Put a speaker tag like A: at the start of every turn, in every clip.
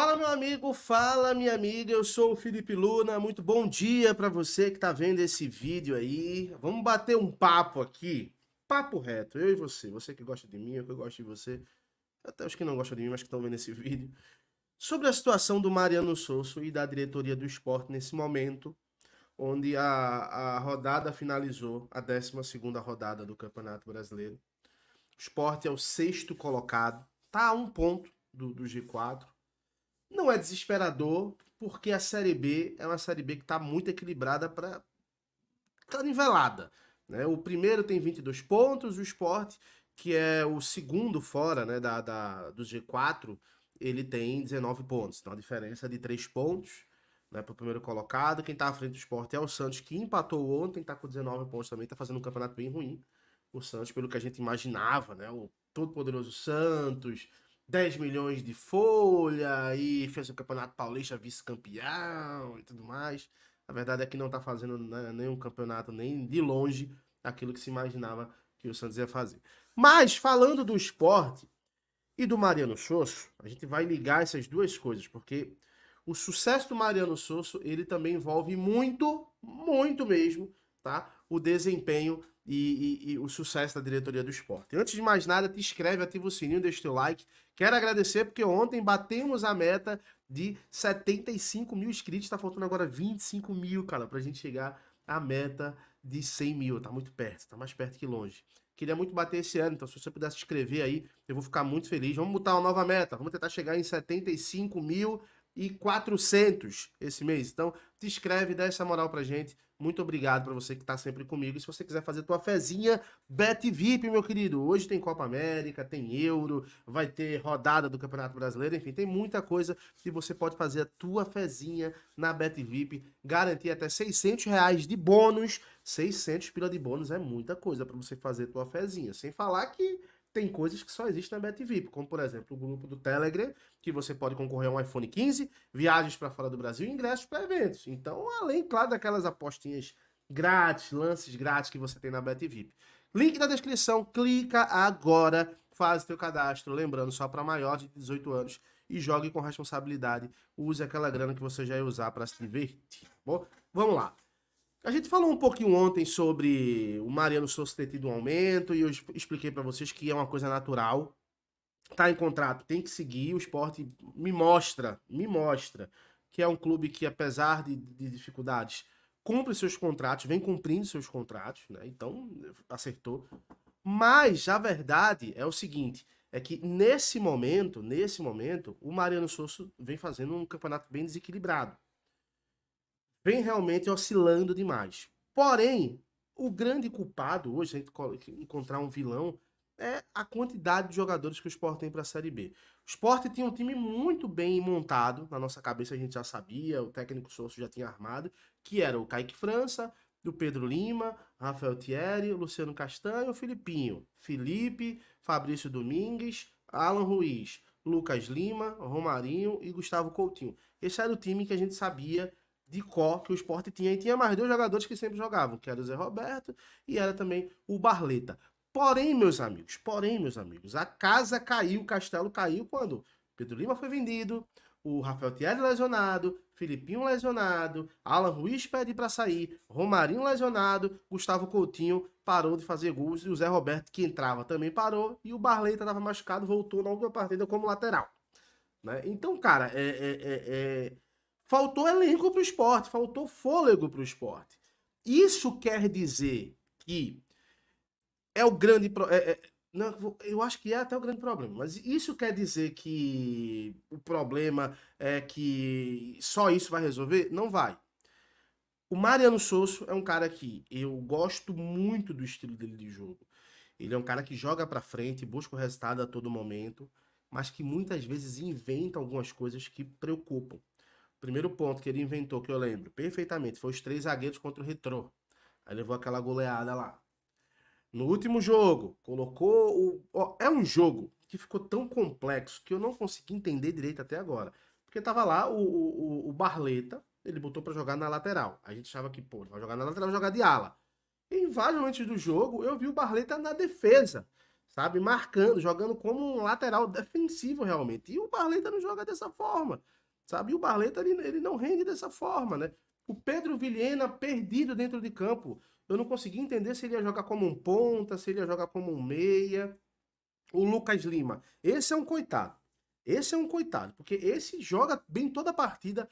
A: Fala, meu amigo, fala, minha amiga. Eu sou o Felipe Luna. Muito bom dia para você que tá vendo esse vídeo aí. Vamos bater um papo aqui. Papo reto, eu e você. Você que gosta de mim, eu que gosto de você. Até os que não gostam de mim, mas que estão vendo esse vídeo. Sobre a situação do Mariano Souza e da diretoria do esporte nesse momento, onde a, a rodada finalizou, a 12 rodada do Campeonato Brasileiro. O esporte é o sexto colocado, tá a um ponto do, do G4 não é desesperador, porque a Série B é uma Série B que está muito equilibrada para. Está nivelada. Né? O primeiro tem 22 pontos, o esporte, que é o segundo fora né, da, da, do G4, ele tem 19 pontos. Então a diferença é de 3 pontos né, para o primeiro colocado. Quem está à frente do esporte é o Santos, que empatou ontem, está com 19 pontos também, está fazendo um campeonato bem ruim. O Santos, pelo que a gente imaginava, né, o todo poderoso Santos, 10 milhões de folha e fez o Campeonato Paulista vice-campeão e tudo mais. A verdade é que não está fazendo né, nenhum campeonato nem de longe aquilo que se imaginava que o Santos ia fazer. Mas falando do esporte e do Mariano Sosso, a gente vai ligar essas duas coisas, porque o sucesso do Mariano Sosso, ele também envolve muito, muito mesmo, tá? o desempenho e, e, e, o sucesso da diretoria do esporte. Antes de mais nada, te inscreve, ativa o sininho, deixa o teu like. Quero agradecer porque ontem batemos a meta de 75 mil inscritos, tá faltando agora 25 mil, cara, pra gente chegar à meta de 100 mil. Tá muito perto, tá mais perto que longe. Queria muito bater esse ano, então se você pudesse escrever aí, eu vou ficar muito feliz. Vamos botar uma nova meta, vamos tentar chegar em 75 mil e 400 esse mês. Então, te inscreve, dá essa moral pra gente. Muito obrigado para você que está sempre comigo. E se você quiser fazer tua fezinha, Bet VIP, meu querido. Hoje tem Copa América, tem Euro, vai ter rodada do Campeonato Brasileiro, enfim, tem muita coisa que você pode fazer a tua fezinha na Bet VIP. Garantir até 600 reais de bônus. 600 pila de bônus é muita coisa para você fazer tua fezinha. Sem falar que tem coisas que só existem na BetVip, como por exemplo o grupo do Telegram, que você pode concorrer a um iPhone 15, viagens para fora do Brasil e ingressos para eventos. Então, além, claro, daquelas apostinhas grátis, lances grátis que você tem na BetVip. Link na descrição, clica agora, faz seu cadastro, lembrando só para maior de 18 anos e jogue com responsabilidade. Use aquela grana que você já ia usar para se divertir. Tá bom, vamos lá. A gente falou um pouquinho ontem sobre o Mariano Souza ter tido um aumento e eu expliquei para vocês que é uma coisa natural. Tá em contrato, tem que seguir. O esporte me mostra, me mostra que é um clube que, apesar de, de dificuldades, cumpre seus contratos, vem cumprindo seus contratos, né? Então, acertou. Mas a verdade é o seguinte: é que nesse momento, nesse momento, o Mariano Souza vem fazendo um campeonato bem desequilibrado vem realmente oscilando demais. Porém, o grande culpado hoje, a gente encontrar um vilão, é a quantidade de jogadores que o Sport tem para a Série B. O Sport tinha um time muito bem montado, na nossa cabeça a gente já sabia, o técnico Souza já tinha armado, que era o Kaique França, o Pedro Lima, Rafael Thierry, Luciano Castanho, o Filipinho, Felipe, Fabrício Domingues, Alan Ruiz, Lucas Lima, Romarinho e Gustavo Coutinho. Esse era o time que a gente sabia de cor que o esporte tinha. E tinha mais dois jogadores que sempre jogavam, que era o Zé Roberto e era também o Barleta. Porém, meus amigos, porém, meus amigos, a casa caiu, o castelo caiu quando Pedro Lima foi vendido, o Rafael Thierry lesionado, Filipinho lesionado, Alan Ruiz pede para sair, Romarinho lesionado, Gustavo Coutinho parou de fazer gols e o Zé Roberto, que entrava, também parou e o Barleta estava machucado, voltou na última partida como lateral. Né? Então, cara, é, é, é, é Faltou elenco para o esporte, faltou fôlego para o esporte. Isso quer dizer que é o grande. Pro... É, é... Não, eu acho que é até o grande problema, mas isso quer dizer que o problema é que só isso vai resolver? Não vai. O Mariano Souza é um cara que eu gosto muito do estilo dele de jogo. Ele é um cara que joga para frente, busca o resultado a todo momento, mas que muitas vezes inventa algumas coisas que preocupam. Primeiro ponto que ele inventou, que eu lembro perfeitamente, foi os três zagueiros contra o Retrô. Aí levou aquela goleada lá. No último jogo, colocou o. Ó, é um jogo que ficou tão complexo que eu não consegui entender direito até agora. Porque tava lá o, o, o Barleta, ele botou para jogar na lateral. A gente achava que, pô, vai jogar na lateral, vai jogar de ala. E em vários momentos do jogo, eu vi o Barleta na defesa, sabe? Marcando, jogando como um lateral defensivo realmente. E o Barleta não joga dessa forma sabe? E o Barleta, ele, ele não rende dessa forma, né? O Pedro Vilhena perdido dentro de campo. Eu não consegui entender se ele ia jogar como um ponta, se ele ia jogar como um meia. O Lucas Lima, esse é um coitado. Esse é um coitado, porque esse joga bem toda a partida,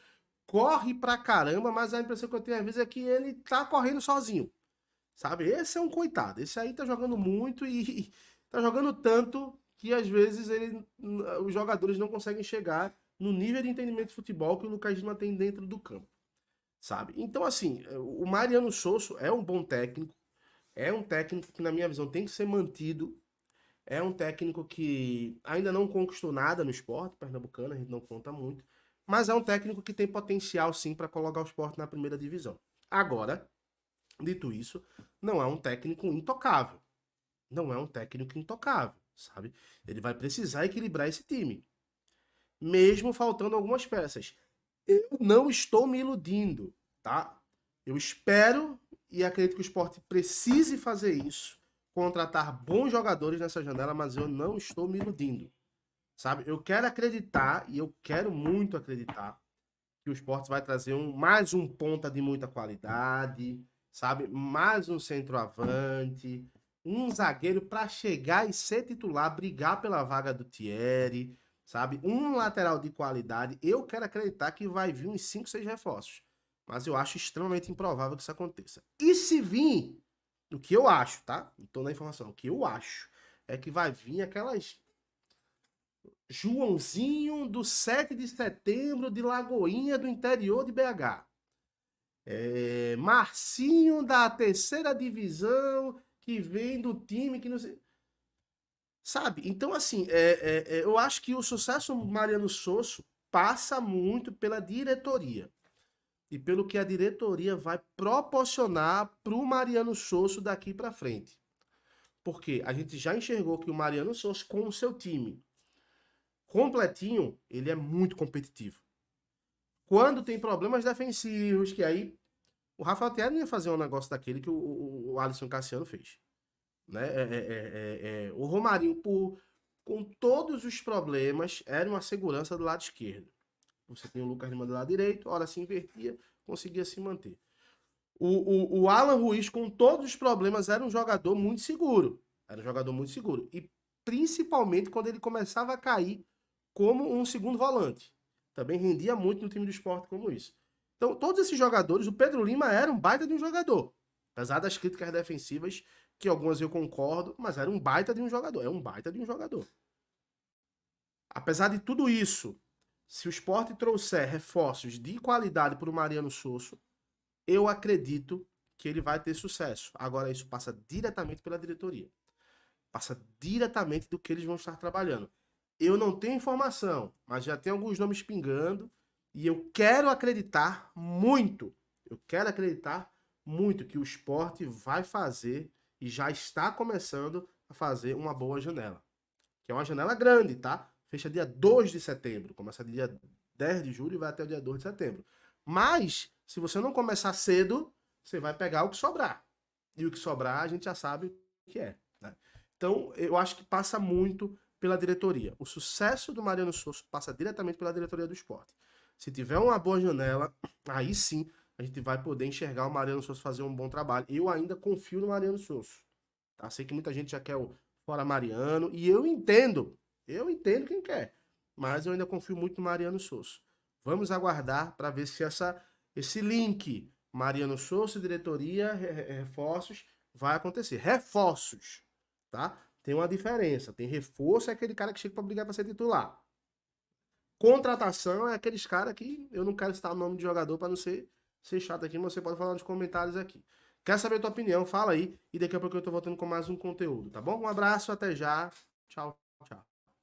A: corre pra caramba, mas a impressão que eu tenho às vezes é que ele tá correndo sozinho. Sabe? Esse é um coitado. Esse aí tá jogando muito e tá jogando tanto que às vezes ele, os jogadores não conseguem chegar no nível de entendimento de futebol que o Lucas Lima tem dentro do campo, sabe? Então, assim, eh, o Mariano Souza é um bom técnico, é um técnico que, na minha visão, tem que ser mantido, é um técnico que ainda não conquistou nada no esporte pernambucano, a gente não conta muito, mas é um técnico que tem potencial, sim, para colocar o esporte na primeira divisão. Agora, dito isso, não é um técnico intocável. Não é um técnico intocável, sabe? Ele vai precisar equilibrar esse time mesmo faltando algumas peças. Eu não estou me iludindo, tá? Eu espero e acredito que o esporte precise fazer isso, contratar bons jogadores nessa janela, mas eu não estou me iludindo, sabe? Eu quero acreditar e eu quero muito acreditar que o esporte vai trazer um, mais um ponta de muita qualidade, sabe? Mais um centroavante, um zagueiro para chegar e ser titular, brigar pela vaga do Thierry sabe? Um lateral de qualidade, eu quero acreditar que vai vir uns 5, 6 reforços. Mas eu acho extremamente improvável que isso aconteça. E se vir, o que eu acho, tá? Então, na informação, o que eu acho é que vai vir aquelas. Joãozinho do 7 de setembro de Lagoinha do interior de BH. É... Marcinho da terceira divisão que vem do time que não sei. Sabe? Então, assim, é, é, é, eu acho que o sucesso do Mariano Sosso passa muito pela diretoria e pelo que a diretoria vai proporcionar para o Mariano Sosso daqui para frente. Porque a gente já enxergou que o Mariano Sosso, com o seu time completinho, ele é muito competitivo. Quando tem problemas defensivos, que aí o Rafael Thierry não ia fazer um negócio daquele que o, o, o Alisson Cassiano fez. Né? É é, é, é, é, o Romarinho, por, com todos os problemas, era uma segurança do lado esquerdo. Você tem o Lucas Lima do lado direito, hora se invertia, conseguia se manter. O, o, o, Alan Ruiz, com todos os problemas, era um jogador muito seguro. Era um jogador muito seguro. E principalmente quando ele começava a cair como um segundo volante. Também rendia muito no time do esporte como isso. Então, todos esses jogadores, o Pedro Lima era um baita de um jogador. Apesar das críticas defensivas que algumas eu concordo, mas era um baita de um jogador, é um baita de um jogador. Apesar de tudo isso, se o esporte trouxer reforços de qualidade para o Mariano Sosso, eu acredito que ele vai ter sucesso. Agora, isso passa diretamente pela diretoria. Passa diretamente do que eles vão estar trabalhando. Eu não tenho informação, mas já tem alguns nomes pingando. E eu quero acreditar muito, eu quero acreditar muito que o esporte vai fazer e já está começando a fazer uma boa janela. Que é uma janela grande, tá? Fecha dia 2 de setembro, começa dia 10 de julho e vai até o dia 2 de setembro. Mas, se você não começar cedo, você vai pegar o que sobrar. E o que sobrar, a gente já sabe o que é. Né? Então, eu acho que passa muito pela diretoria. O sucesso do Mariano Souza passa diretamente pela diretoria do esporte. Se tiver uma boa janela, aí sim a gente vai poder enxergar o Mariano Souza fazer um bom trabalho. Eu ainda confio no Mariano Souza. Tá? Sei que muita gente já quer o fora Mariano, e eu entendo, eu entendo quem quer, mas eu ainda confio muito no Mariano Souza. Vamos aguardar para ver se essa, esse link Mariano Souza, diretoria, reforços, vai acontecer. Reforços, tá? Tem uma diferença. Tem reforço, é aquele cara que chega para brigar para ser titular. Contratação é aqueles caras que eu não quero citar o nome de jogador para não ser ser chato aqui, mas você pode falar nos comentários aqui. Quer saber a tua opinião? Fala aí. E daqui a pouco eu tô voltando com mais um conteúdo, tá bom? Um abraço, até já. Tchau, tchau.